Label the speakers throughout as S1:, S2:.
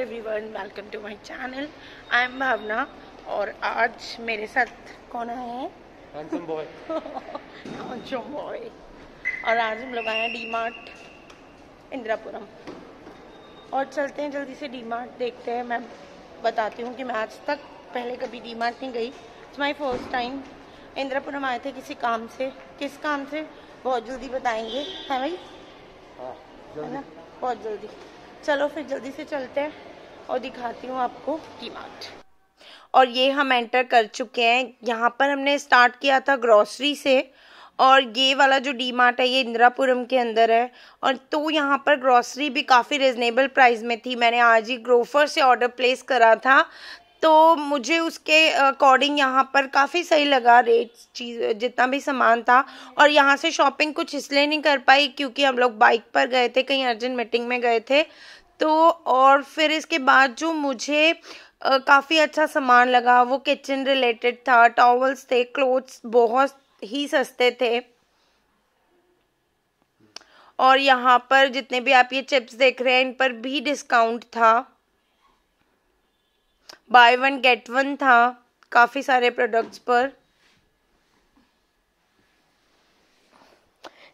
S1: everyone welcome to my channel I am Bhavna और आज मेरे साथ कौन आए हैं बॉय बॉय और आज हम लोग आए हैं डी मार्ट इंदिरापुरम और चलते हैं जल्दी से डी मार्ट देखते हैं मैं बताती हूँ कि मैं आज तक पहले कभी डी मार्ट नहीं गई it's my first time Indirapuram आए थे किसी काम से किस काम से बहुत जल्दी बताएंगे है भाई हाँ, है ना बहुत जल्दी चलो फिर जल्दी से चलते हैं और दिखाती हूँ आपको डी मार्ट और ये हम एंटर कर चुके हैं यहाँ पर हमने स्टार्ट किया था ग्रॉसरी से और ये वाला जो डी मार्ट है ये इंदिरापुरम के अंदर है और तो यहाँ पर ग्रॉसरी भी काफ़ी रिजनेबल प्राइस में थी मैंने आज ही ग्रोफर से ऑर्डर प्लेस करा था तो मुझे उसके अकॉर्डिंग यहाँ पर काफ़ी सही लगा रेट चीज़ जितना भी सामान था और यहाँ से शॉपिंग कुछ इसलिए नहीं कर पाई क्योंकि हम लोग बाइक पर गए थे कहीं अर्जेंट मीटिंग में गए थे तो और फिर इसके बाद जो मुझे काफ़ी अच्छा सामान लगा वो किचन रिलेटेड था टॉवल्स थे क्लोथ्स बहुत ही सस्ते थे और यहाँ पर जितने भी आप ये चिप्स देख रहे हैं इन पर भी डिस्काउंट था बाय वन गेट वन था काफ़ी सारे प्रोडक्ट्स पर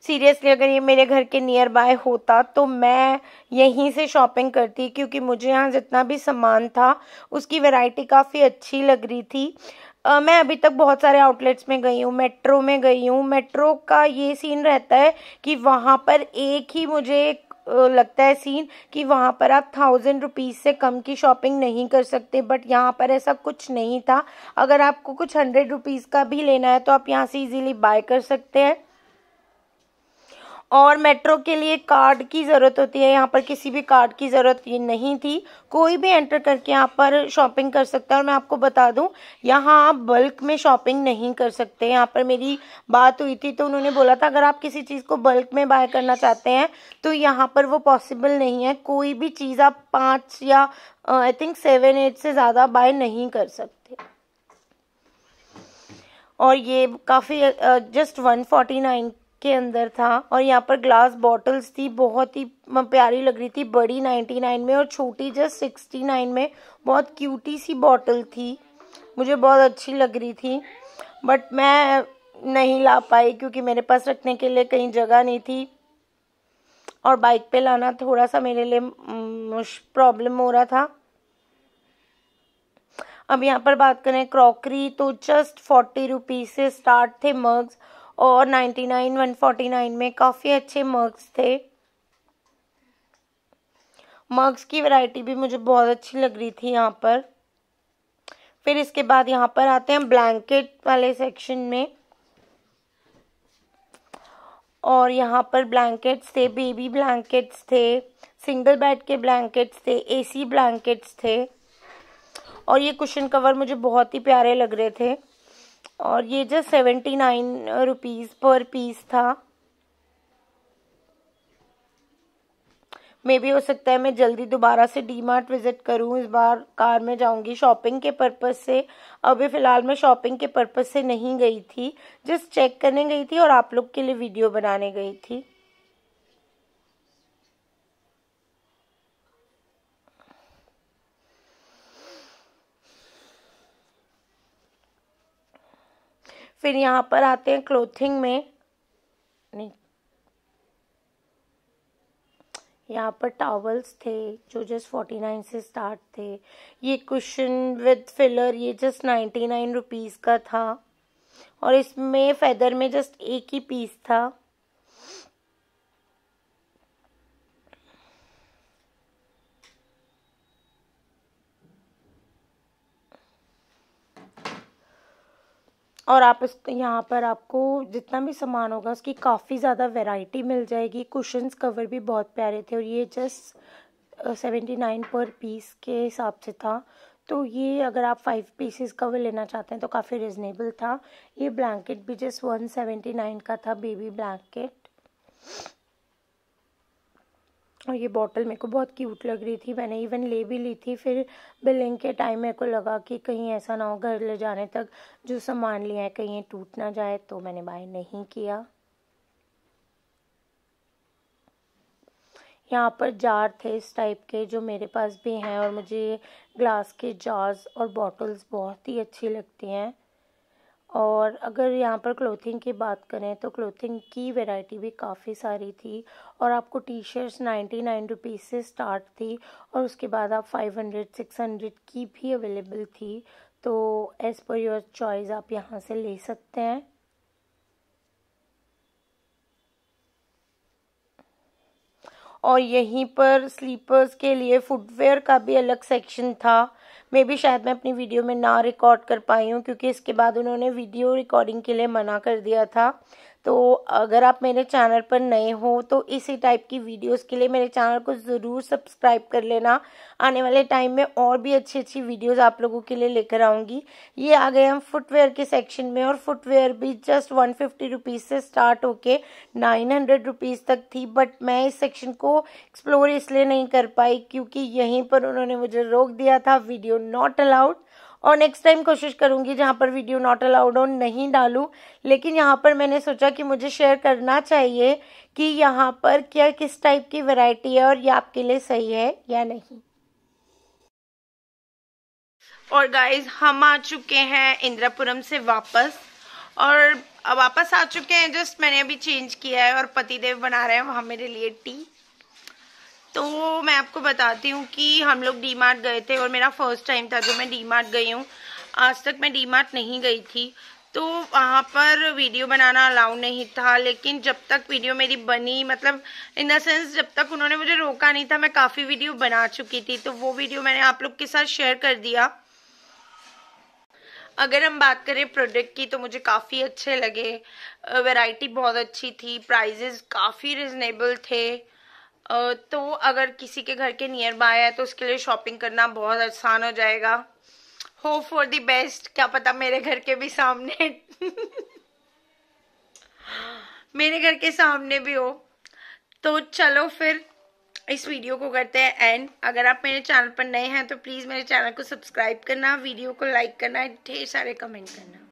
S1: सीरियसली अगर ये मेरे घर के नियर बाय होता तो मैं यहीं से शॉपिंग करती क्योंकि मुझे यहाँ जितना भी सामान था उसकी वैरायटी काफ़ी अच्छी लग रही थी आ, मैं अभी तक बहुत सारे आउटलेट्स में गई हूँ मेट्रो में गई हूँ मेट्रो का ये सीन रहता है कि वहाँ पर एक ही मुझे एक लगता है सीन कि वहाँ पर आप थाउजेंड रुपीज़ से कम की शॉपिंग नहीं कर सकते बट यहाँ पर ऐसा कुछ नहीं था अगर आपको कुछ हंड्रेड रुपीज़ का भी लेना है तो आप यहाँ से इजीली बाय कर सकते हैं और मेट्रो के लिए कार्ड की ज़रूरत होती है यहाँ पर किसी भी कार्ड की ज़रूरत नहीं थी कोई भी एंटर करके यहाँ पर शॉपिंग कर सकता है और मैं आपको बता दूँ यहाँ आप बल्क में शॉपिंग नहीं कर सकते यहाँ पर मेरी बात हुई थी तो उन्होंने बोला था अगर आप किसी चीज़ को बल्क में बाय करना चाहते हैं तो यहाँ पर वो पॉसिबल नहीं है कोई भी चीज़ आप पाँच या आई थिंक सेवन एट से ज़्यादा बाय नहीं कर सकते और ये काफ़ी जस्ट वन फोर्टी नाइन के अंदर था और यहाँ पर ग्लास बॉटल्स थी बहुत ही प्यारी लग रही थी बड़ी 99 में और छोटी जस्ट 69 में बहुत क्यूटी सी बॉटल थी मुझे बहुत अच्छी लग रही थी बट मैं नहीं ला पाई क्योंकि मेरे पास रखने के लिए कहीं जगह नहीं थी और बाइक पे लाना थोड़ा सा मेरे लिए प्रॉब्लम हो रहा था अब यहाँ पर बात करें क्रॉकरी तो जस्ट फोर्टी रुपीज़ से स्टार्ट थे मग्स और 99 149 में काफ़ी अच्छे मग्स थे मग्स की वैरायटी भी मुझे बहुत अच्छी लग रही थी यहाँ पर फिर इसके बाद यहाँ पर आते हैं ब्लैंकेट वाले सेक्शन में और यहाँ पर ब्लैंकेट्स थे बेबी ब्लैंकेट्स थे सिंगल बेड के ब्लैंकेट्स थे एसी ब्लैंकेट्स थे और ये कुशन कवर मुझे बहुत ही प्यारे लग रहे थे और ये जो seventy nine rupees per piece था मे भी हो सकता है मैं जल्दी दोबारा से डी मार्ट विज़िट करूँ इस बार कार में जाऊंगी शॉपिंग के पर्पज़ से अभी फ़िलहाल मैं शॉपिंग के पर्पज़ से नहीं गई थी जस्ट चेक करने गई थी और आप लोग के लिए वीडियो बनाने गई थी फिर यहाँ पर आते हैं क्लोथिंग में नहीं यहाँ पर टॉवल्स थे जो जस्ट फोर्टी नाइन से स्टार्ट थे ये कुशन विद फिलर ये जस्ट नाइन्टी नाइन रुपीज़ का था और इसमें फेदर में जस्ट एक ही पीस था और आप इस यहाँ पर आपको जितना भी सामान होगा उसकी काफ़ी ज़्यादा वैरायटी मिल जाएगी कुशंस कवर भी बहुत प्यारे थे और ये just seventy nine per piece के हिसाब से था तो ये अगर आप फाइव पीसेस कवर लेना चाहते हैं तो काफ़ी रिजनेबल था ये ब्लैंकेट भी जस्ट वन सेवेंटी नाइन का था बेबी ब्लैंकेट और ये बॉटल मेरे को बहुत क्यूट लग रही थी मैंने इवन ले भी ली थी फिर बिलिंग के टाइम मेरे को लगा कि कहीं ऐसा ना हो घर ले जाने तक जो सामान लिया है कहीं टूट ना जाए तो मैंने बाय नहीं किया यहाँ पर जार थे इस टाइप के जो मेरे पास भी हैं और मुझे ग्लास के जार्स और बॉटल्स बहुत ही अच्छी लगती हैं और अगर यहाँ पर क्लोथिंग की बात करें तो क्लोथिंग की वैरायटी भी काफ़ी सारी थी और आपको T shirts ninety nine rupees से स्टार्ट थी और उसके बाद आप फाइव हंड्रेड सिक्स हंड्रेड की भी अवेलेबल थी तो एज़ पर योर चॉइस आप यहाँ से ले सकते हैं और यहीं पर स्लीपर्स के लिए फुटवेयर का भी अलग सेक्शन था मे भी शायद मैं अपनी वीडियो में ना रिकॉर्ड कर पाई हूँ क्योंकि इसके बाद उन्होंने वीडियो रिकॉर्डिंग के लिए मना कर दिया था तो अगर आप मेरे चैनल पर नए हो तो इसी टाइप की वीडियोस के लिए मेरे चैनल को ज़रूर सब्सक्राइब कर लेना आने वाले टाइम में और भी अच्छी अच्छी वीडियोस आप लोगों के लिए लेकर आऊँगी ये आ गए हम फुटवेयर के सेक्शन में और फुटवेयर भी जस्ट वन फिफ्टी से स्टार्ट होके नाइन हंड्रेड रुपीज़ तक थी बट मैं इस सेक्शन को एक्सप्लोर इसलिए नहीं कर पाई क्योंकि यहीं पर उन्होंने मुझे रोक दिया था वीडियो नॉट अलाउड और नेक्स्ट टाइम कोशिश करूंगी जहाँ पर वीडियो नॉट अलाउड ऑन नहीं डालूं लेकिन यहाँ पर मैंने सोचा कि मुझे शेयर करना चाहिए कि यहाँ पर क्या किस टाइप की वैरायटी है और ये आपके लिए सही है या नहीं और गाइज हम आ चुके हैं इंद्रपुरम से वापस और वापस आ चुके हैं जस्ट मैंने अभी चेंज किया है और पतिदेव बना रहे हैं वहाँ मेरे लिए टी तो मैं आपको बताती हूँ कि हम लोग डी मार्ट गए थे और मेरा फर्स्ट टाइम था जो मैं डी मार्ट गई हूँ आज तक मैं डी मार्ट नहीं गई थी तो वहाँ पर वीडियो बनाना अलाउ नहीं था लेकिन जब तक वीडियो मेरी बनी मतलब इन द सेंस जब तक उन्होंने मुझे रोका नहीं था मैं काफ़ी वीडियो बना चुकी थी तो वो वीडियो मैंने आप लोग के साथ शेयर कर दिया अगर हम बात करें प्रोडक्ट की तो मुझे काफ़ी अच्छे लगे वैरायटी बहुत अच्छी थी प्राइजेस काफ़ी रिजनेबल थे तो अगर किसी के घर के नियर बाय है तो उसके लिए शॉपिंग करना बहुत आसान हो जाएगा होप फॉर दी बेस्ट क्या पता मेरे घर के भी सामने मेरे घर के सामने भी हो तो चलो फिर इस वीडियो को करते हैं एंड अगर आप मेरे चैनल पर नए हैं तो प्लीज़ मेरे चैनल को सब्सक्राइब करना वीडियो को लाइक करना ढेर सारे कमेंट करना